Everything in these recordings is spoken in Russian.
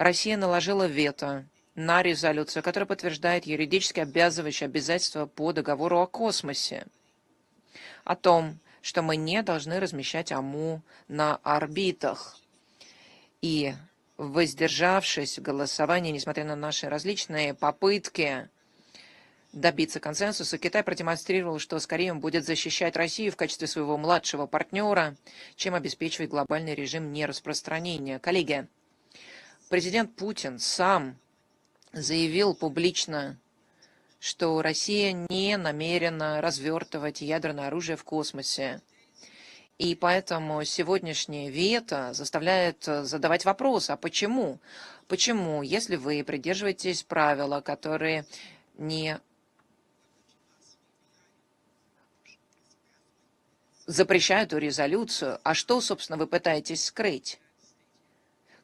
Россия наложила вето на резолюцию, которая подтверждает юридически обязывающее обязательство по договору о космосе, о том, что мы не должны размещать АМУ на орбитах. И воздержавшись в голосовании, несмотря на наши различные попытки добиться консенсуса, Китай продемонстрировал, что скорее он будет защищать Россию в качестве своего младшего партнера, чем обеспечивать глобальный режим нераспространения. Коллеги, Президент Путин сам заявил публично, что Россия не намерена развертывать ядерное оружие в космосе. И поэтому сегодняшнее вето заставляет э, задавать вопрос, а почему? Почему, если вы придерживаетесь правила, которые не запрещают резолюцию, а что, собственно, вы пытаетесь скрыть?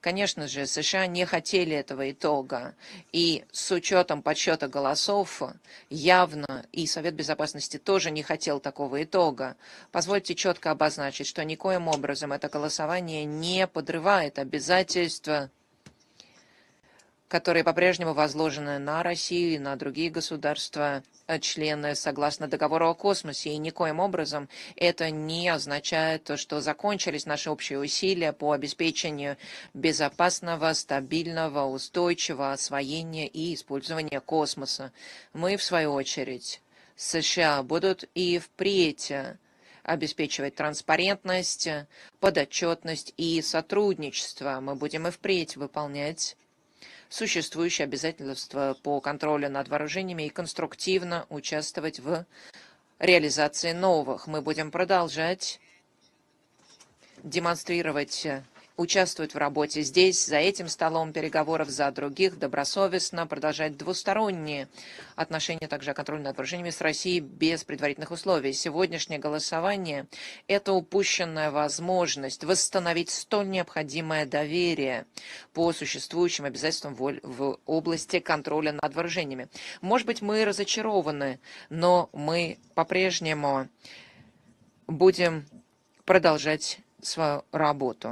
Конечно же, США не хотели этого итога. И с учетом подсчета голосов явно и Совет Безопасности тоже не хотел такого итога. Позвольте четко обозначить, что никоим образом это голосование не подрывает обязательства которые по-прежнему возложены на Россию и на другие государства, э, члены согласно договору о космосе. И никоим образом это не означает, то что закончились наши общие усилия по обеспечению безопасного, стабильного, устойчивого освоения и использования космоса. Мы, в свою очередь, США будут и впредь обеспечивать транспарентность, подотчетность и сотрудничество. Мы будем и впредь выполнять существующие обязательства по контролю над вооружениями и конструктивно участвовать в реализации новых. Мы будем продолжать демонстрировать участвует в работе здесь, за этим столом переговоров, за других, добросовестно продолжать двусторонние отношения, также о контроле над вооружениями с Россией без предварительных условий. Сегодняшнее голосование – это упущенная возможность восстановить столь необходимое доверие по существующим обязательствам в области контроля над вооружениями. Может быть, мы разочарованы, но мы по-прежнему будем продолжать свою работу.